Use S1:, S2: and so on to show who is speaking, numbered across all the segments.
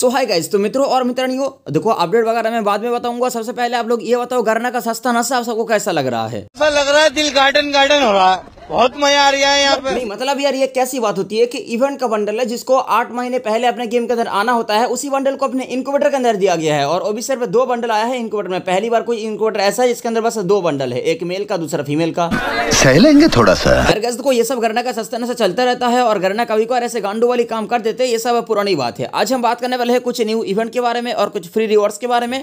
S1: सो hi guys तो मित्रों और मित्रणियों देखो अपडेट वगैरह मैं बाद में बताऊंगा सबसे पहले आप लोग ये बताओ गरना का सस्ता नशा आप सबको कैसा लग रहा है ऐसा लग रहा है दिल गार्डन गार्डन हो रहा है बहुत मजा आ रहा है यहाँ पे नहीं मतलब यार ये कैसी बात होती है कि इवेंट का बंडल है जिसको आठ महीने पहले अपने गेम के अंदर आना होता है उसी बंडल को अपने इनक्यूबेटर के अंदर दिया गया है और अभी सिर्फ दो बंडल आया है इनक्यूबेटर में पहली बार कोई इनक्यूबेटर ऐसा है जिसके अंदर बस दो बंडल है एक मेल का दूसरा फीमेल का सहलेंगे थोड़ा सा हर गस्त को ये सब गरना का सस्ता नशा चलता रहता है और घरना कभी कभार ऐसे गांडू वाली काम कर देते ये सब पुरानी बात है आज हम बात करने वाले हैं कुछ न्यू इवेंट के बारे में और कुछ फ्री रिवॉर्ड के बारे में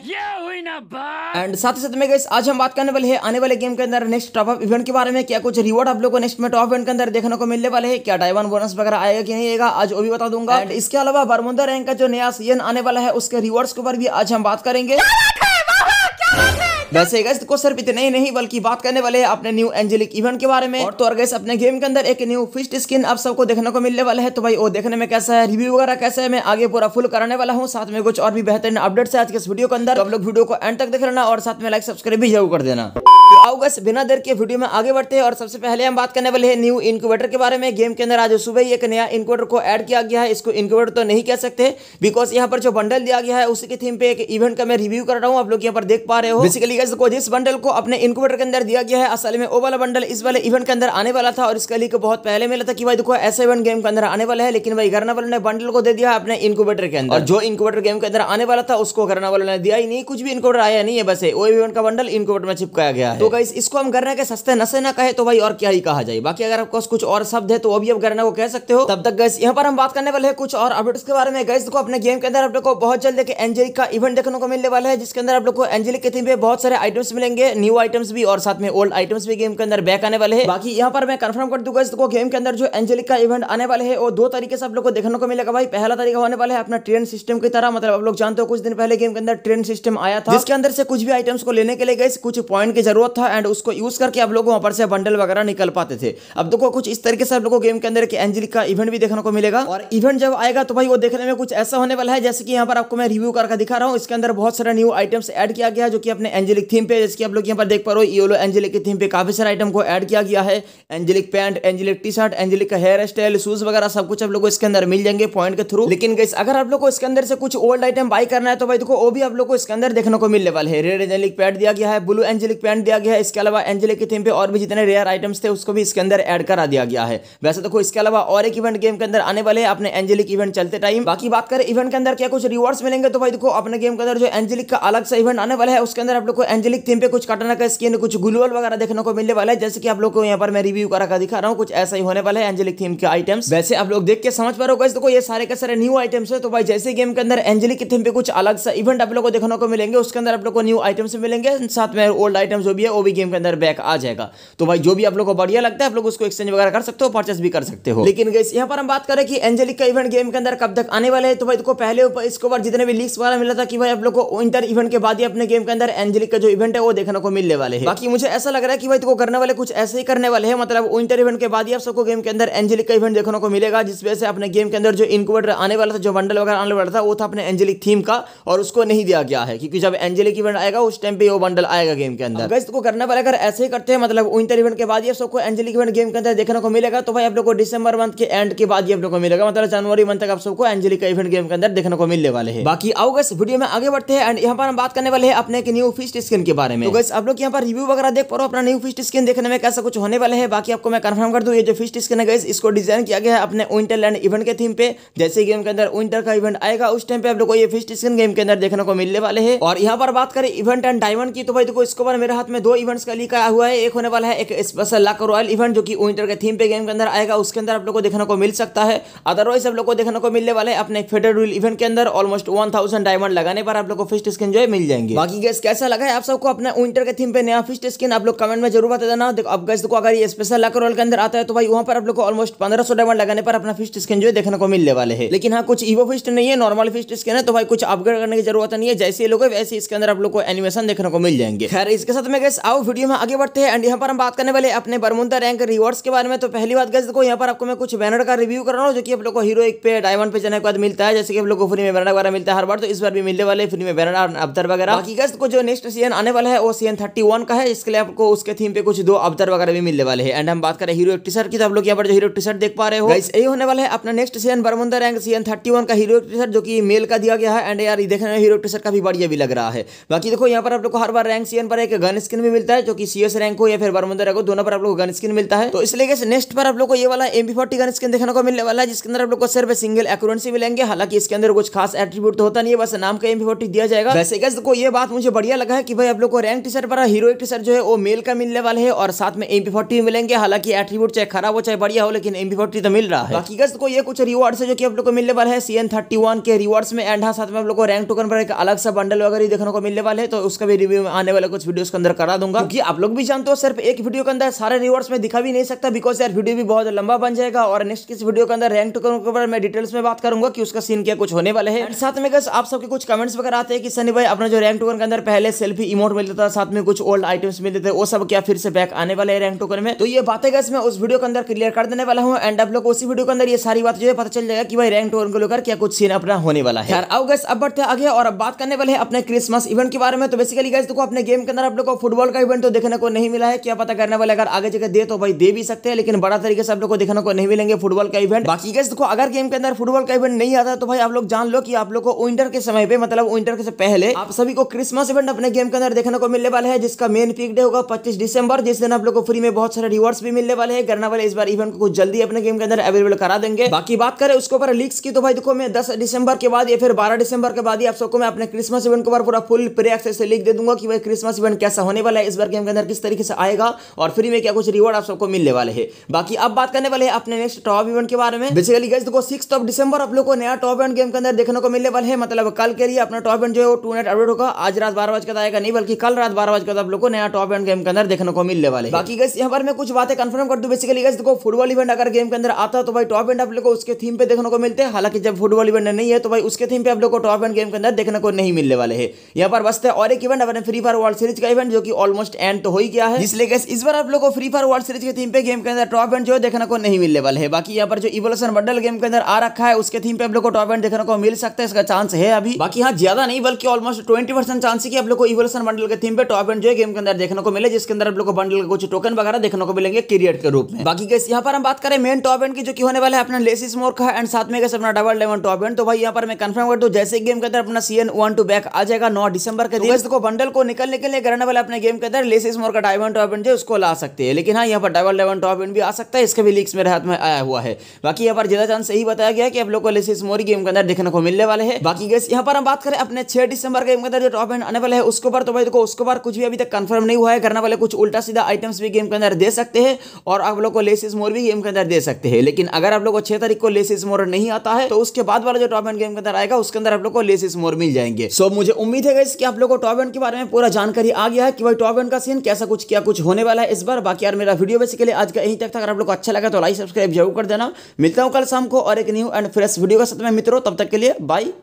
S1: एंड साथ ही साथ में आज हम बात करने वाले हैं आने वाले गेम के अंदर नेक्स्ट टॉप अप इवेंट के बारे में क्या कुछ रिवॉर्ड आप लोग को नेक्स्ट में टॉप एंड के अंदर देखने को मिलने वाले हैं क्या टाइवान बोनस वगैरह आएगा कि नहीं आएगा आज वो भी बता दूंगा एंड इसके अलावा बरमुंदा रैंक का जो नया सीजन आने वाला है उसके रिवॉर्ड्स के ऊपर भी आज हम बात करेंगे क्या वैसे गैस को सिर्फ इतने ही नहीं बल्कि बात करने वाले हैं अपने न्यू एंजेलिक इवेंट के बारे में और तो और गैस अपने गेम के अंदर एक न्यू फिस्ट स्किन आप सबको देखने को मिलने वाला है तो भाई वो देखने में कैसा है रिव्यू वगैरह कैसा है मैं आगे पूरा फुल कराने वाला हूँ साथ में कुछ और भी बेहतरीन अपडेट्स है आज के वीडियो के अंदर तो आप लोग वीडियो को एंड तक देख लेना और साथ में लाइक सब्सक्राइब भी जरूर कर देना तो आओ गस बिना देर के वीडियो में आगे बढ़ते हैं और सबसे पहले हम बात करने वाले हैं न्यू इनक्यूबेटर के बारे में गेम के अंदर आज सुबह ही एक नया इनक्यूबेटर को ऐड किया गया है इसको इनक्यूबेटर तो नहीं कह सकते बिकॉज यहाँ पर जो बंडल दिया गया है उसी के थीम पे एक इवेंट का मैं रिव्यू कर रहा हूँ आप लोग यहाँ पर देख पा रहे हो बेसिकली ठीक है तो जिस बंडल को अपने इनक्यूबेटर के अंदर दिया गया है असल में वो वाला बंडल इस वाले इवेंट के अंदर आने वाला था और इसका लीक बहुत पहले मिला था कि भाई देखो ऐसे इवेंट गेम के अंदर आने वाला है लेकिन भाई घरना वालों ने बंडल को दे दिया अपने इनक्यूबेटर के अंदर जो इनक्यूबेटर गेम के अंदर आने वाला था उसको घरना वालों ने दिया ही नहीं कुछ भी इनक्यूबेटर आया नहीं है बस वो इवेंट का बंडल इनक्यूबेटर में चिपकाया गया है तो गाइस इसको हम घरना के सस्ते नशे ना कहे तो भाई और क्या ही कहा जाए बाकी अगर आपको कुछ और शब्द है तो वो भी आप घरना को कह सकते हो तब तक गैस यहाँ पर हम बात करने वाले हैं कुछ और अपडेट्स के बारे में गैस देखो अपने गेम के अंदर आप लोग को बहुत जल्द एक एंजेलिक का इवेंट देखने को मिलने वाला है जिसके अंदर आप लोग को एंजेलिक के थीम पे बहुत सारे आइटम्स मिलेंगे न्यू आइटम्स भी और साथ में ओल्ड आइटम्स भी गेम के अंदर बैक आने वाले हैं बाकी यहाँ पर मैं कंफर्म कर दूंगा इसको गेम के अंदर जो एंजेलिक का इवेंट आने वाले है वो दो तरीके से आप लोग को देखने को मिलेगा भाई पहला तरीका होने वाला है अपना ट्रेन सिस्टम की तरह मतलब आप लोग जानते हो कुछ दिन पहले गेम के अंदर ट्रेन सिस्टम आया था इसके अंदर से कुछ भी आइटम्स को लेने के लिए गए कुछ पॉइंट की जरूरत था एंड उसको यूज करके आप लोग वहां पर से बंडल वगैरह निकल पाते थे अब देखो कुछ इस तरीके से आप लोग को गेम के अंदर एंजेलिक का इवेंट भी देखने को मिलेगा और इवेंट जब आएगा तो भाई वो देखने में कुछ ऐसा होने वाला है जैसे कि यहाँ पर आपको मैं रिव्यू करके दिखा रहा हूँ इसके अंदर बहुत सारे न्यू आइटम्स एड किया गया जो कि अपने एंजेलिक एंजेलिक थीम पे जैसे कि आप लोग यहाँ पर देख पा रहे हो योलो एंजेलिक की थीम पे काफ़ी सारे आइटम को ऐड किया गया है angelic pant angelic T shirt angelic का हेयर स्टाइल शूज वगैरह सब कुछ आप लोग को इसके अंदर मिल जाएंगे पॉइंट के थ्रू लेकिन गैस अगर आप लोग को इसके अंदर से कुछ ओल्ड आइटम बाई करना है तो भाई देखो वो भी आप लोग को इसके अंदर देखने को मिलने वाले रेड एंजेलिक पैंट दिया गया है ब्लू एंजेलिक पैंट दिया गया है इसके अलावा एंजेलिक की थीम पे और भी जितने रेयर आइटम्स थे उसको भी इसके अंदर एड करा दिया गया है वैसे देखो इसके अलावा और एक इवेंट गेम के अंदर आने वाले अपने एंजेलिक इवेंट चलते टाइम बाकी बात करें इवेंट के अंदर क्या कुछ रिवॉर्ड्स मिलेंगे तो भाई देखो अपने गेम के अंदर जो एंजेलिक का अलग सा इवेंट आने वाला है उसके अंदर आप लोग को एंजेलिक थीम पे कुछ कटना का स्किन कुछ ग्लूअल वगैरह देखने को मिलने वाला है जैसे कि आप लोग को यहाँ पर मैं रिव्यू करा कर दिखा रहा हूँ कुछ ऐसा ही होने वाला है एंजेलिक थीम के आइटम्स वैसे आप लोग देख के समझ पा रहे हो गए देखो ये सारे का सारे न्यू आइटम्स है तो भाई जैसे गेम के अंदर एंजेलिक थीम पे कुछ अलग सा इवेंट आप लोग को देखने को मिलेंगे उसके अंदर आप लोग को न्यू आइटम्स मिलेंगे साथ में ओल्ड आइटम्स जो भी है वो भी गेम के अंदर बैक आ जाएगा तो भाई जो भी आप लोग को बढ़िया लगता है आप लोग उसको एक्सचेंज वगैरह कर सकते हो परचेस भी कर सकते हो लेकिन यहाँ पर हम बात करें कि एंजेलिक का इवेंट गेम के अंदर कब तक आने वाले है तो भाई देखो पहले इसके ऊपर जितने भी लीक्स वगैरह मिला था कि भाई आप लोग को इंटर इवेंट के बाद ही अपने गेम के अंदर एंजेलिक का जो इवेंट है वो देखने को मिलने वाले हैं बाकी मुझे ऐसा लग रहा है कि भाई तो करने वाले कुछ ऐसे ही करने वाले हैं मतलब विंटर इवेंट के बाद ही आप सबको गेम के अंदर एंजेलिक का इवेंट देखने को मिलेगा जिस वजह से अपने गेम के अंदर जो इनकोवेटर आने वाला था जो बंडल वगैरह आने वाला था वो था अपने एंजेलिक थीम का और उसको नहीं दिया गया है क्योंकि जब एंजेलिक इवेंट आएगा उस टाइम पे वो बंडल आएगा गेम के अंदर गैस को तो करने वाले अगर ऐसे ही करते हैं मतलब विंटर इवेंट के बाद ही सबको एंजेलिक इवेंट गेम के अंदर देखने को मिलेगा तो भाई आप लोग को डिसंबर मंथ के एंड के बाद ही आप लोग को मिलेगा मतलब जनवरी मंथ तक आप सबको एंजेलिक का इवेंट गेम के अंदर देखने को मिलने वाले हैं बाकी आओ वीडियो में आगे बढ़ते हैं एंड यहाँ पर हम बात करने वाले हैं अपने न्यू फिस्ट स्किन के बारे में तो आप लोग यहाँ पर रिव्यू वगैरह देख पा रहे हो अपना न्यू फिस्ट स्किन देखने में कैसा कुछ होने वाले है बाकी आपको मैं कन्फर्म कर दूँ ये जो फिस्ट स्किन है इसको डिजाइन किया गया है अपने विंटर लैंड इवेंट के थीम पे जैसे गेम के अंदर विंटर का इवेंट आएगा उस टाइम पे आप लोग को ये फिस्ट स्किन गेम के अंदर देखने को मिलने वाले है और यहाँ पर बात करें इवेंट एंड डायमंड की तो भाई देखो इसके बाद मेरे हाथ में दो इवेंट्स का लिख आया हुआ है एक होने वाला है एक स्पेशल लाक रॉयल इवेंट जो कि विंटर के थीम पे गेम के अंदर आएगा उसके अंदर आप लोग को देखने को मिल सकता है अदरवाइज आप लोग को देखने को मिलने वाले अपने फेडरल इवेंट के अंदर ऑलमोस्ट वन डायमंड लगाने पर आप लोग को फिस्ट स्किन जो है मिल जाएंगे बाकी गैस कैसा लगा आप सबको अपना विंटर के थीम पे नया फिश स्किन आप लोग कमेंट में जरूर बता देना देखो अब गज को अगर ये स्पेशल लाकर रोल के अंदर आता है तो भाई वहाँ पर आप लोग को ऑलमोस्ट पंद्रह सौ डायमंड लगाने पर अपना फिश स्किन जो है देखने को मिलने वाले है लेकिन हाँ कुछ ईवो फिस्ट नहीं है नॉर्मल फिस्ट स्किन है तो भाई कुछ अपग्रेड करने की जरूरत नहीं है जैसे लोग वैसे इसके अंदर आप लोग को एनिमेशन देखने को मिल जाएंगे खैर इसके साथ में गैस आओ वीडियो में आगे बढ़ते हैं एंड यहाँ पर हम बात करने वाले अपने बरमुंदा रैंक रिवॉर्ड्स के बारे में तो पहली बात गैस देखो यहाँ पर आपको मैं कुछ बैनर का रिव्यू कर रहा हूँ जो कि आप लोग को हीरो एक पे डायमंड पे जाने के बाद मिलता है जैसे कि आप लोग को फ्री में बैनर वगैरह मिलता है हर बार तो इस बार भी मिलने वाले फ्री में बैनर अब्दर वगैरह की गैस को जो नेक्स्ट सीजन आने वाला है वो सीजन थर्टी वन का है इसके लिए आपको उसके थीम पे कुछ दो अवतर वगैरह भी मिलने वाले हैं एंड हम बात करें हीरो एक टी शर्ट की तो आप लोग यहाँ पर जो हीरो टी शर्ट देख पा रहे हो यही होने वाला है अपना नेक्स्ट सीजन बरमंदर रैंक सीजन थर्टी वन का हीरो टी शर्ट जो कि मेल का दिया गया है एंड यार देखने में हीरो टी शर्ट काफी बढ़िया भी लग रहा है बाकी देखो यहाँ पर आप लोग को हर बार रैंक सीजन पर एक गन स्किन भी मिलता है जो कि सीएस रैंक हो या फिर बरमुंदर रैंक हो दोनों पर आप लोग गन स्किन मिलता है तो इसलिए नेक्स्ट पर आप लोग को ये वाला एम फोर्टी गन स्किन देखने को मिलने वाला है जिसके अंदर आप लोग को सिर्फ सिंगल एक्यूरेंसी मिलेंगे हालांकि इसके अंदर कुछ खास एट्रीब्यूट तो होता नहीं है बस नाम का एम फोर्टी दिया जाएगा वैसे गैस देखो ये बात मुझे बढ़िया लगा है कि भाई आप लोग को रैंक टी शर्ट पर हीरोइक टी शर्ट जो है वो मेल का मिलने वाले है और साथ में एम पी मिलेंगे हालांकि एट्रीब्यूट चाहे खराब हो चाहे बढ़िया हो लेकिन एम पी तो मिल रहा है बाकी गस्त को ये कुछ रिवार्ड्स है जो कि आप लोग को मिलने वाले सी एन थर्टी वन के रिवार्ड्स में एंड हाँ, साथ में आप लोग को रैंक टोकन पर एक अलग सा बंडल वगैरह देखने को मिलने वाले तो उसका भी रिव्यू आने वाले कुछ वीडियो के अंदर करा दूंगा क्योंकि आप लोग भी जानते हो सिर्फ एक वीडियो के अंदर सारे रिवार्ड्स में दिखा भी नहीं सकता बिकॉज यार वीडियो भी बहुत लंबा बन जाएगा और नेक्स्ट किस वीडियो के अंदर रैंक टोकन के ऊपर मैं डिटेल्स में बात करूंगा कि उसका सीन क्या कुछ होने वाले है साथ में गस आप सबके कुछ कमेंट्स वगैरह आते हैं कि सनी भाई अपना जो रैंक टोकन के अंदर पहले सेल्फ सिर्फ इमोट मिलता था साथ में कुछ ओल्ड आइटम्स मिलते थे वो सब क्या फिर से बैक आने वाले रैंक टोकन में तो ये बातें गैस मैं उस वीडियो के अंदर क्लियर कर देने वाला हूँ एंड आप लोग उसी वीडियो के अंदर ये सारी बात जो है पता चल जाएगा कि भाई रैंक टोकन को लेकर क्या कुछ सीन अपना होने वाला है यार अब गैस अब बढ़ते आगे और अब बात करने वाले हैं अपने क्रिसमस इवेंट के बारे में तो बेसिकली गैस देखो अपने गेम के अंदर आप लोग को फुटबॉल का इवेंट तो देखने को नहीं मिला है क्या पता करने वाले अगर आगे जगह दे तो भाई दे भी सकते हैं लेकिन बड़ा तरीके से आप लोग को देखने को नहीं मिलेंगे फुटबॉल का इवेंट बाकी गैस देखो अगर गेम के अंदर फुटबॉल का इवेंट नहीं आता तो भाई आप लोग जान लो कि आप लोग को विंटर के समय पे मतलब विंटर के पहले आप सभी को क्रिसमस इवेंट अपने गेम टाइम के अंदर देखने को मिलने वाले हैं जिसका मेन पीक डे होगा 25 दिसंबर जिस दिन आप लोगों को फ्री में बहुत सारे रिवॉर्ड्स भी मिलने वाले हैं करने वाले इस बार इवेंट को कुछ जल्दी अपने गेम के अंदर अवेलेबल करा देंगे बाकी बात करें उसके ऊपर लीक्स की तो भाई देखो मैं दस दिसंबर के बाद या फिर बारह दिसंबर के बाद ही आप सबको मैं अपने क्रिसमस इवेंट के ऊपर पूरा फुल प्रे एक्सेस से लिख दे दूंगा कि भाई क्रिसमस इवेंट कैसा होने वाला है इस बार गेम के अंदर किस तरीके से आएगा और फ्री में क्या कुछ रिवॉर्ड आप सबको मिलने वाले है बाकी अब बात करने वाले अपने नेक्स्ट टॉप इवेंट के बारे में बेसिकली गैस देखो सिक्स ऑफ दिसंबर आप लोग को नया टॉप इवेंट गेम के अंदर देखने को मिलने वाले हैं मतलब कल के लिए अपना टॉप इवेंट जो है वो टू नाइट अपडेट होगा आज रात बारह बजकर आएगा का नहीं बल्कि कल रात बारह बजकर आप लोग को नया टॉप एंड गेम के अंदर देखने को मिलने वाले बाकी गैस यहाँ पर मैं कुछ बातें कंफर्म कर दू बेसिकली गैस देखो फुटबॉल इवेंट अगर गेम के अंदर आता तो भाई टॉप एंड आप लोग को उसके थीम पे देखने को मिलते हैं हालांकि जब फुटबॉल इवेंट नहीं है तो भाई उसके थीम पे आप लोग को टॉप एंड गेम के अंदर देखने को नहीं मिलने वाले है यहाँ पर बसते और एक इवेंट अपने फ्री फायर वर्ल्ड सीरीज का इवेंट जो कि ऑलमोस्ट एंड तो हो ही गया है इसलिए गैस इस बार आप लोग को फ्री फायर वर्ल्ड सीरीज के थीम पे गेम के अंदर टॉप एंड जो है देखने को नहीं मिलने वाले है बाकी यहाँ पर जो इवोल्यूशन बंडल गेम के अंदर आ रखा है उसके थीम पे आप लोग को टॉप एंड देखने को मिल सकता है इसका चांस है अभी बाकी यहाँ ज्यादा नहीं बल्कि ऑलमोस्ट ट्वेंटी चांस है कि आप लोग को रेवल्यूशन बंडल के थीम पे टॉप एंड जो है गेम के अंदर देखने को मिले जिसके अंदर आप लोग को बंडल के कुछ टोकन वगैरह देखने को मिलेंगे क्रिएट के रूप में बाकी कैसे यहाँ पर हम बात करें मेन टॉप एंड की जो कि होने वाले अपना लेसिस मोर का एंड साथ में कैसे अपना डबल इलेवन टॉप एंड तो भाई यहाँ पर मैं कन्फर्म कर दू जैसे गेम के अंदर अपना season one two back आ जाएगा नौ दिसंबर के तो दिन को बंडल को निकलने के लिए करने वाले अपने गेम के अंदर लेसिस मोर का डायमंड टॉप एंड जो उसको ला सकते हैं लेकिन हाँ यहाँ पर डबल डायमंड टॉप एंड भी आ सकता है इसके भी लीक्स मेरे हाथ में आया हुआ है बाकी यहाँ पर जिला चांद से ही बताया गया कि आप लोग को लेसिस मोर गेम के अंदर देखने को मिलने वाले हैं बाकी गैस यहाँ पर हम बात करें अपने छह दिसंबर गेम के अंदर जो टॉप एंड आने वाले है उसको ऊपर तो भाई देखो उसके बाद कुछ भी अभी तक कंफर्म नहीं हुआ है करने वाले कुछ उल्टा सीधा आइटम्स भी गेम के अंदर दे सकते हैं और आप लोग को लेसिस मोर भी गेम के अंदर दे सकते हैं लेकिन अगर आप लोग को छह तारीख को लेसिस मोर नहीं आता है तो उसके बाद वाला जो टॉप एंड गेम के अंदर आएगा उसके अंदर आप लोग को लेसिस मोर मिल जाएंगे सो मुझे उम्मीद है कि आप लोग को टॉप एंड के बारे में पूरा जानकारी आ गया है कि भाई टॉप एंड का सीन कैसा कुछ क्या कुछ होने वाला है इस बार बाकी यार मेरा वीडियो बेसिकली आज का यही तक था अगर आप लोग को अच्छा लगा तो लाइक सब्सक्राइब जरूर कर देना मिलता हूँ कल शाम को और एक न्यू एंड फ्रेश वीडियो के साथ में मित्रों तब तक के लिए बाय